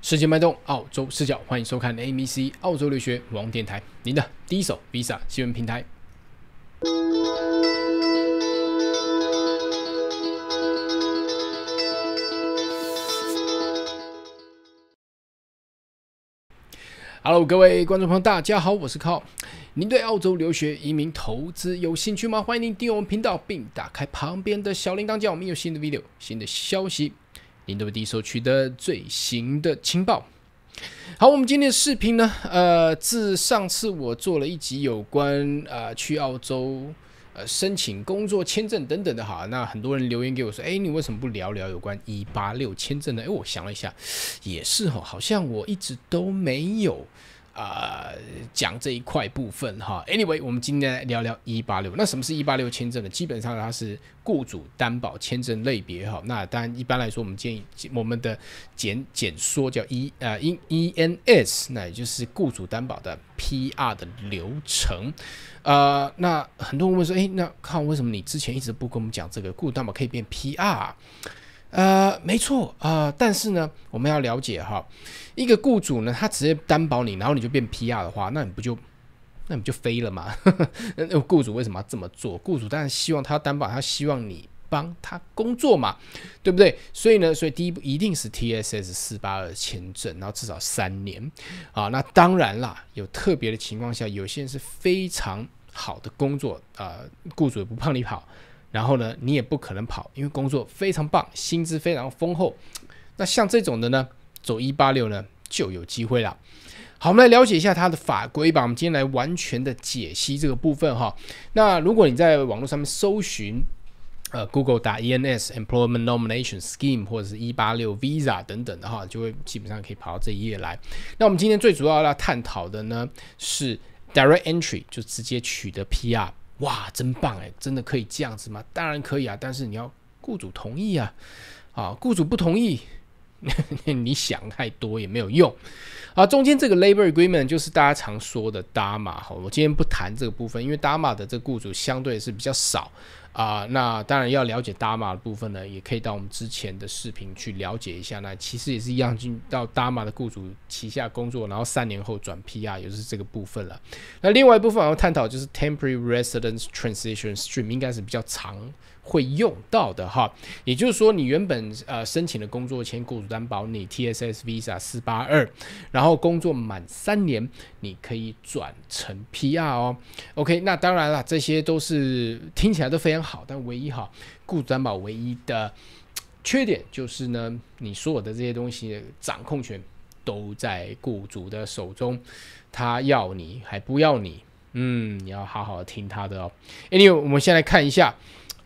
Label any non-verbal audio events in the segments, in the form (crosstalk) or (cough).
世界脉动，澳洲视角，欢迎收看 ABC 澳洲留学网电台，您的第一手 Visa 新闻平台。Hello，各位观众朋友，大家好，我是 k a v 您对澳洲留学、移民、投资有兴趣吗？欢迎您订阅我们频道，并打开旁边的小铃铛，叫我们有新的 video、新的消息。印度第一手取得最新的情报。好，我们今天的视频呢？呃，自上次我做了一集有关呃去澳洲呃申请工作签证等等的，哈，那很多人留言给我说：“哎，你为什么不聊聊有关一八六签证呢？”哎，我想了一下，也是哦，好像我一直都没有。呃，讲这一块部分哈。Anyway，我们今天来聊聊一八六。那什么是一八六签证呢？基本上它是雇主担保签证类别哈。那当然一般来说，我们建议我们的简简说叫 E 啊 E E N S，那也就是雇主担保的 PR 的流程。呃，那很多人问说，诶，那看为什么你之前一直不跟我们讲这个雇主担保可以变 PR？呃，没错，呃，但是呢，我们要了解哈，一个雇主呢，他直接担保你，然后你就变 P R 的话，那你不就那你就飞了吗？那雇主为什么要这么做？雇主当然希望他担保，他希望你帮他工作嘛，对不对？所以呢，所以第一步一定是 T S S 四八二签证，然后至少三年啊。那当然啦，有特别的情况下，有些人是非常好的工作啊，雇主也不怕你跑。然后呢，你也不可能跑，因为工作非常棒，薪资非常丰厚。那像这种的呢，走一八六呢就有机会了。好，我们来了解一下它的法规吧。我们今天来完全的解析这个部分哈。那如果你在网络上面搜寻，呃，Google 打 ENS Employment Nomination Scheme 或者是一八六 Visa 等等的哈，就会基本上可以跑到这一页来。那我们今天最主要要探讨的呢是 Direct Entry，就直接取得 PR。哇，真棒哎！真的可以这样子吗？当然可以啊，但是你要雇主同意啊，啊，雇主不同意。(laughs) 你想太多也没有用，啊，中间这个 l a b o r agreement 就是大家常说的 DAMA 哈，我今天不谈这个部分，因为 DAMA 的这个雇主相对是比较少啊，那当然要了解 DAMA 的部分呢，也可以到我们之前的视频去了解一下，那其实也是一样进到 DAMA 的雇主旗下工作，然后三年后转 P R 也就是这个部分了，那另外一部分我要探讨就是 temporary residence transition stream 应该是比较长。会用到的哈，也就是说，你原本呃申请的工作签雇主担保，你 TSS Visa 四八二，然后工作满三年，你可以转成 PR 哦。OK，那当然了，这些都是听起来都非常好，但唯一哈雇主担保唯一的缺点就是呢，你所有的这些东西掌控权都在雇主的手中，他要你还不要你，嗯，你要好好听他的哦。Anyway，我们先来看一下。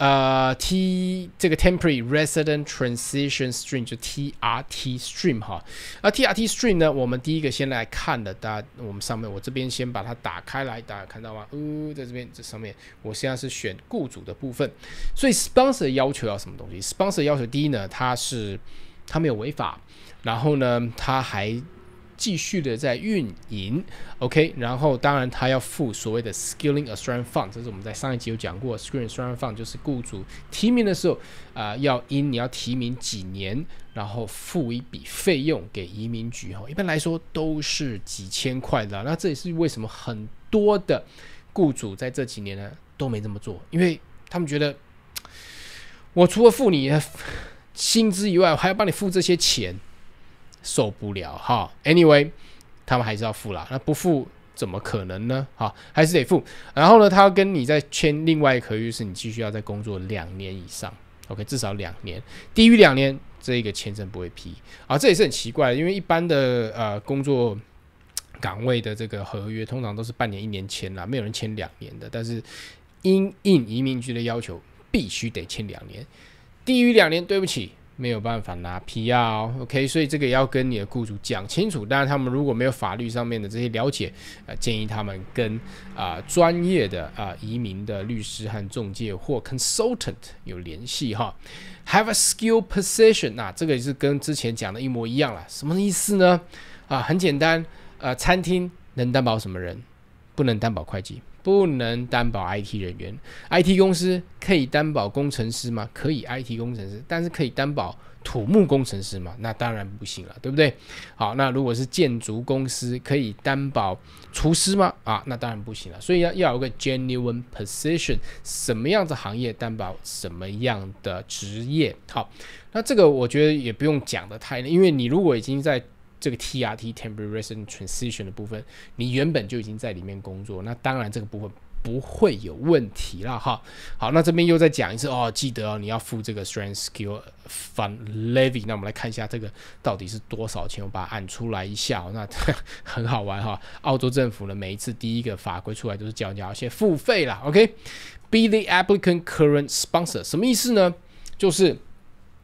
呃，T 这个 temporary resident transition stream 就 T R T stream 哈，而 T R T stream 呢，我们第一个先来看的，大家我们上面我这边先把它打开来，大家看到吗？哦，在这边这上面，我现在是选雇主的部分，所以 sponsor 要求要什么东西？sponsor 要求第一呢，它是它没有违法，然后呢，它还。继续的在运营，OK，然后当然他要付所谓的 skilling a s t r a n g e fund，这是我们在上一集有讲过，skilling a s t r a n g e fund 就是雇主提名的时候啊，要因你要提名几年，然后付一笔费用给移民局哈，一般来说都是几千块的，那这也是为什么很多的雇主在这几年呢都没这么做，因为他们觉得我除了付你薪资以外，我还要帮你付这些钱。受不了哈，Anyway，他们还是要付啦。那不付怎么可能呢？哈，还是得付。然后呢，他要跟你再签另外一合约，是你继续要在工作两年以上，OK，至少两年，低于两年，这个签证不会批啊。这也是很奇怪，因为一般的呃工作岗位的这个合约，通常都是半年一年签啦，没有人签两年的。但是因应移民局的要求，必须得签两年，低于两年，对不起。没有办法拿批啊，OK，所以这个要跟你的雇主讲清楚。当然，他们如果没有法律上面的这些了解，呃，建议他们跟啊专业的啊移民的律师和中介或 consultant 有联系哈。Have a skill p o s i t i o n 那这个也是跟之前讲的一模一样了。什么意思呢？啊，很简单，呃，餐厅能担保什么人？不能担保会计。不能担保 IT 人员，IT 公司可以担保工程师吗？可以，IT 工程师，但是可以担保土木工程师吗？那当然不行了，对不对？好，那如果是建筑公司，可以担保厨师吗？啊，那当然不行了。所以要要有个 genuine position，什么样的行业担保什么样的职业？好，那这个我觉得也不用讲得太因为你如果已经在。这个 T R T t e m p o r a r e transition 的部分，你原本就已经在里面工作，那当然这个部分不会有问题了哈。好，那这边又再讲一次哦，记得哦，你要付这个 strength skill fund levy。那我们来看一下这个到底是多少钱，我把它按出来一下。那 (laughs) 很好玩哈，澳洲政府呢每一次第一个法规出来都是叫你要先付费了。OK，be the applicant current sponsor 什么意思呢？就是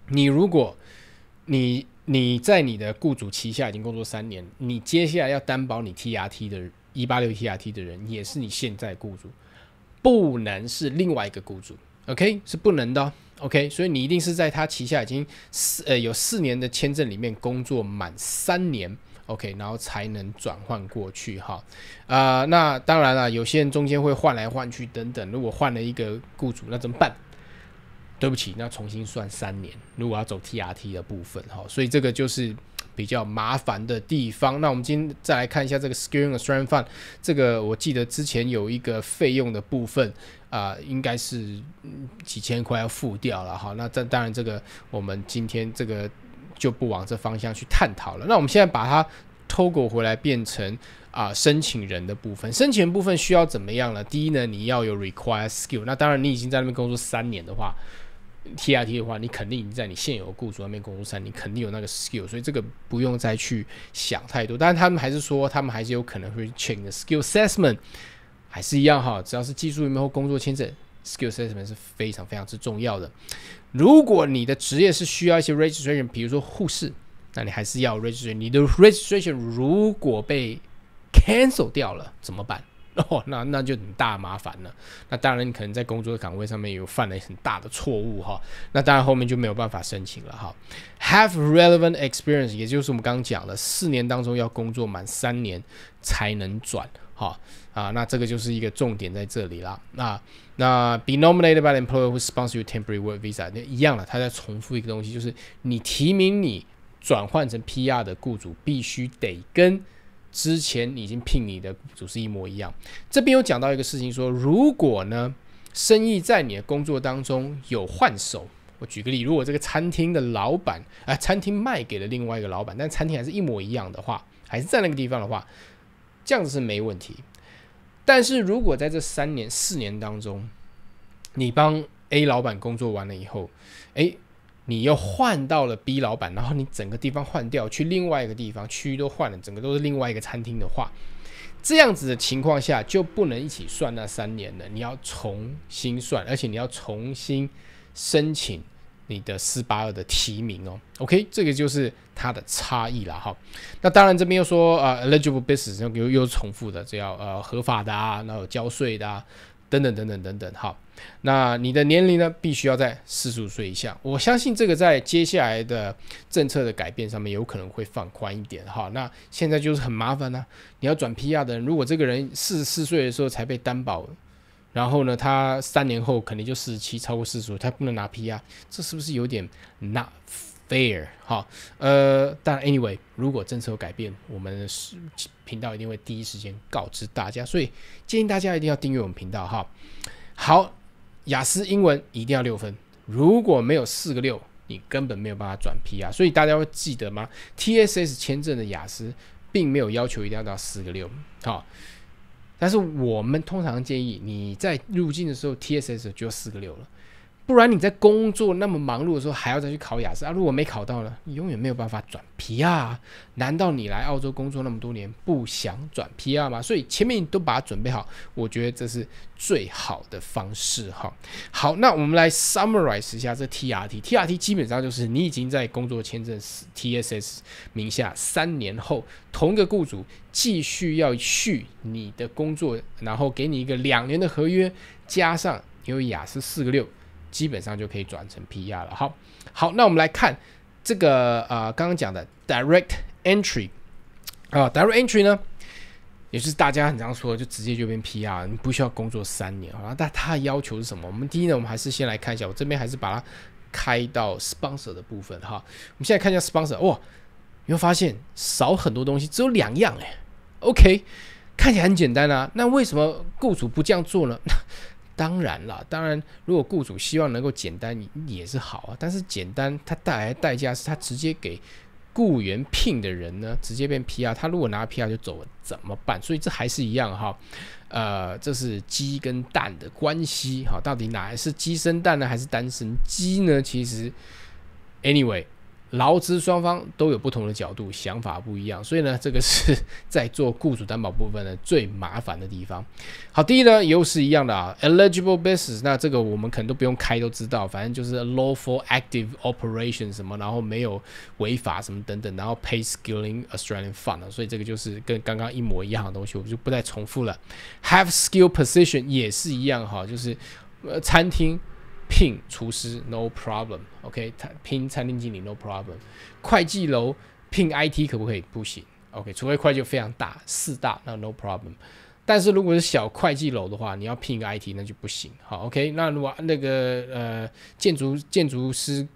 你如果你。你在你的雇主旗下已经工作三年，你接下来要担保你 T R T 的一八六 T R T 的人，也是你现在雇主，不能是另外一个雇主。OK，是不能的。OK，所以你一定是在他旗下已经四呃有四年的签证里面工作满三年。OK，然后才能转换过去哈。啊，那当然了，有些人中间会换来换去等等，如果换了一个雇主，那怎么办？对不起，那重新算三年。如果要走 T R T 的部分，哈，所以这个就是比较麻烦的地方。那我们今天再来看一下这个 s k i l a s t r e n g t 这个我记得之前有一个费用的部分啊，应该是几千块要付掉了，哈。那这当然这个我们今天这个就不往这方向去探讨了。那我们现在把它偷狗回来变成啊申请人的部分。申请部分需要怎么样呢？第一呢，你要有 Required Skill。那当然你已经在那边工作三年的话。T I T 的话，你肯定已经在你现有雇主那边工作上，你肯定有那个 skill，所以这个不用再去想太多。但是他们还是说，他们还是有可能会 check 的 skill assessment，还是一样哈，只要是技术移民或工作签证，skill assessment 是非常非常之重要的。如果你的职业是需要一些 registration，比如说护士，那你还是要 registration。你的 registration 如果被 cancel 掉了，怎么办？(laughs) 哦，那那就很大麻烦了。那当然，你可能在工作岗位上面有犯了很大的错误哈。那当然后面就没有办法申请了哈。Have relevant experience，也就是我们刚刚讲的，四年当中要工作满三年才能转哈啊。那这个就是一个重点在这里啦。那那 be nominated by the employer who sponsors your temporary work visa，那一样了，他在重复一个东西，就是你提名你转换成 PR 的雇主必须得跟。之前已经聘你的，主是一模一样。这边有讲到一个事情，说如果呢，生意在你的工作当中有换手，我举个例，如果这个餐厅的老板，啊餐厅卖给了另外一个老板，但餐厅还是一模一样的话，还是在那个地方的话，这样子是没问题。但是如果在这三年、四年当中，你帮 A 老板工作完了以后，哎。你又换到了 B 老板，然后你整个地方换掉，去另外一个地方，区域都换了，整个都是另外一个餐厅的话，这样子的情况下就不能一起算那三年了，你要重新算，而且你要重新申请你的四八二的提名哦。OK，这个就是它的差异了哈。那当然这边又说啊，eligible business 又又重复的，这要呃合法的啊，然后交税的啊，等等等等等等哈。那你的年龄呢，必须要在四十五岁以下。我相信这个在接下来的政策的改变上面，有可能会放宽一点哈。那现在就是很麻烦呢。你要转 P R 的人，如果这个人四十四岁的时候才被担保，然后呢，他三年后肯定就四十七，超过四十五，他不能拿 P R，这是不是有点 not fair 哈？呃，但 a n y w a y 如果政策有改变，我们频道一定会第一时间告知大家。所以建议大家一定要订阅我们频道哈。好。雅思英文一定要六分，如果没有四个六，你根本没有办法转 PR。所以大家会记得吗？TSS 签证的雅思并没有要求一定要到四个六，好，但是我们通常建议你在入境的时候，TSS 就四个六了。不然你在工作那么忙碌的时候，还要再去考雅思啊？如果没考到呢，你永远没有办法转 PR 啊？难道你来澳洲工作那么多年，不想转 PR 吗？所以前面都把它准备好，我觉得这是最好的方式哈。好，那我们来 summarize 一下这 T R T T R T，基本上就是你已经在工作签证 T S S 名下三年后，同一个雇主继续要续你的工作，然后给你一个两年的合约，加上有雅思四个六。基本上就可以转成 P.R. 了。好好，那我们来看这个呃，刚刚讲的 Direct Entry 啊，Direct Entry 呢，也就是大家很常说的，就直接就变 P.R.，你不需要工作三年。好，但它的要求是什么？我们第一呢，我们还是先来看一下。我这边还是把它开到 Sponsor 的部分哈。我们现在看一下 Sponsor，哇，你会发现少很多东西，只有两样哎。OK，看起来很简单啊。那为什么雇主不这样做呢？当然了，当然，如果雇主希望能够简单也是好啊，但是简单它带来的代价是，他直接给雇员聘的人呢，直接变 P.R.，他如果拿 P.R. 就走了怎么办？所以这还是一样哈，呃，这是鸡跟蛋的关系哈，到底哪是鸡生蛋呢，还是单身鸡呢？其实，anyway。劳资双方都有不同的角度，想法不一样，所以呢，这个是在做雇主担保部分呢最麻烦的地方。好，第一呢，又是一样的啊，eligible business，那这个我们可能都不用开都知道，反正就是 lawful active operation 什么，然后没有违法什么等等，然后 pay s k i l l n g Australian fund，所以这个就是跟刚刚一模一样的东西，我就不再重复了。Have skill position 也是一样哈，就是呃餐厅。聘厨师，no problem，OK。他聘餐厅经理，no problem。会计楼聘 IT 可不可以？不行，OK。除非会计就非常大，四大那 no problem。但是如果是小会计楼的话，你要聘一个 IT 那就不行。好，OK。那如果那个呃建筑建筑师。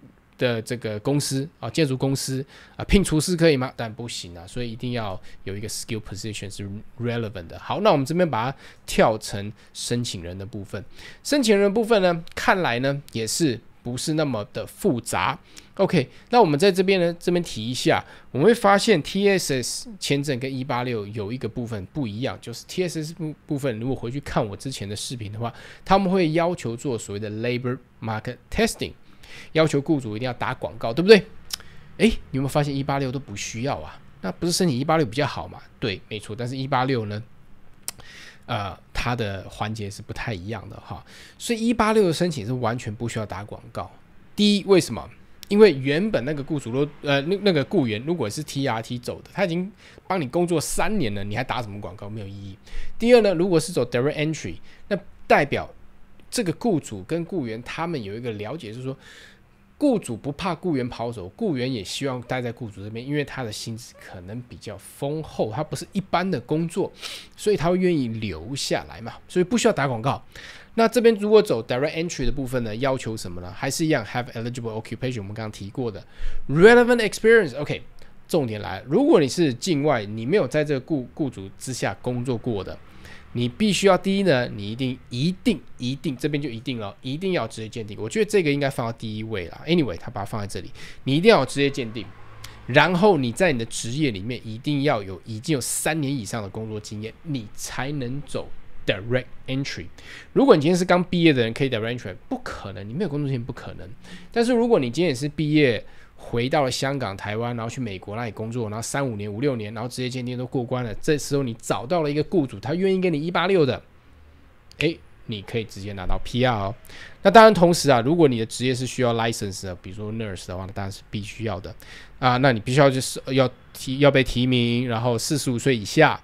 的这个公司啊，建筑公司啊，聘厨师可以吗？但不行啊，所以一定要有一个 skill position 是 relevant 的。好，那我们这边把它跳成申请人的部分。申请人的部分呢，看来呢也是不是那么的复杂。OK，那我们在这边呢，这边提一下，我们会发现 TSS 签证跟一八六有一个部分不一样，就是 TSS 部部分如果回去看我之前的视频的话，他们会要求做所谓的 labor market testing。要求雇主一定要打广告，对不对？哎，你有没有发现一八六都不需要啊？那不是申请一八六比较好嘛？对，没错。但是一八六呢，呃，它的环节是不太一样的哈。所以一八六的申请是完全不需要打广告。第一，为什么？因为原本那个雇主都呃那那个雇员如果是 T R T 走的，他已经帮你工作三年了，你还打什么广告？没有意义。第二呢，如果是走 Direct Entry，那代表。这个雇主跟雇员他们有一个了解，就是说，雇主不怕雇员跑走，雇员也希望待在雇主这边，因为他的薪资可能比较丰厚，他不是一般的工作，所以他会愿意留下来嘛，所以不需要打广告。那这边如果走 direct entry 的部分呢，要求什么呢？还是一样，have eligible occupation，我们刚刚提过的 relevant experience。OK，重点来，如果你是境外，你没有在这个雇雇主之下工作过的。你必须要第一呢，你一定一定一定这边就一定了，一定要职业鉴定。我觉得这个应该放到第一位了。Anyway，他把它放在这里，你一定要职业鉴定，然后你在你的职业里面一定要有已经有三年以上的工作经验，你才能走 direct entry。如果你今天是刚毕业的人，可以 direct entry，不可能，你没有工作经验不可能。但是如果你今天也是毕业，回到了香港、台湾，然后去美国那里工作，然后三五年、五六年，然后职业鉴定都过关了。这时候你找到了一个雇主，他愿意给你一八六的，哎，你可以直接拿到 PR。那当然，同时啊，如果你的职业是需要 license 的，比如说 nurse 的话当然是必须要的啊。那你必须要就是要提要被提名，然后四十五岁以下，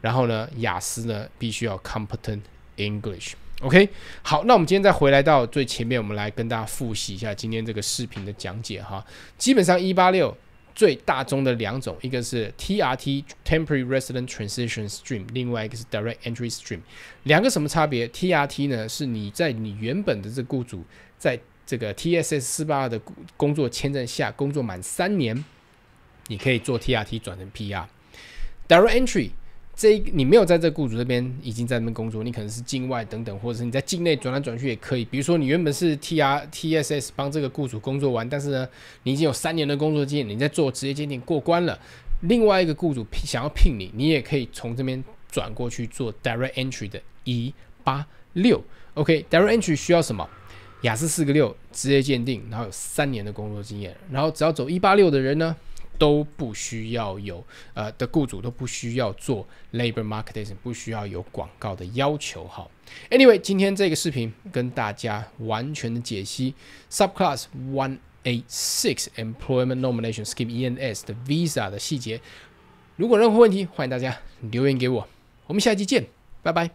然后呢雅思呢必须要 competent English。OK，好，那我们今天再回来到最前面，我们来跟大家复习一下今天这个视频的讲解哈。基本上一八六最大宗的两种，一个是 T R T Temporary Resident Transition Stream，另外一个是 Direct Entry Stream。两个什么差别？T R T 呢，是你在你原本的这雇主在这个 T S S 四八二的工作签证下工作满三年，你可以做 T R T 转成 P R。Direct Entry。这你没有在这雇主这边已经在那边工作，你可能是境外等等，或者是你在境内转来转去也可以。比如说你原本是 T R T S S 帮这个雇主工作完，但是呢你已经有三年的工作经验，你在做职业鉴定过关了，另外一个雇主想要聘你，你也可以从这边转过去做 Direct Entry 的一八六。OK，Direct Entry 需要什么？雅思四个六，职业鉴定，然后有三年的工作经验，然后只要走一八六的人呢？都不需要有呃的雇主都不需要做 labor marketism，不需要有广告的要求哈。Anyway，今天这个视频跟大家完全的解析 subclass one eight six employment nomination scheme ENS 的 visa 的细节。如果任何问题，欢迎大家留言给我。我们下期见，拜拜。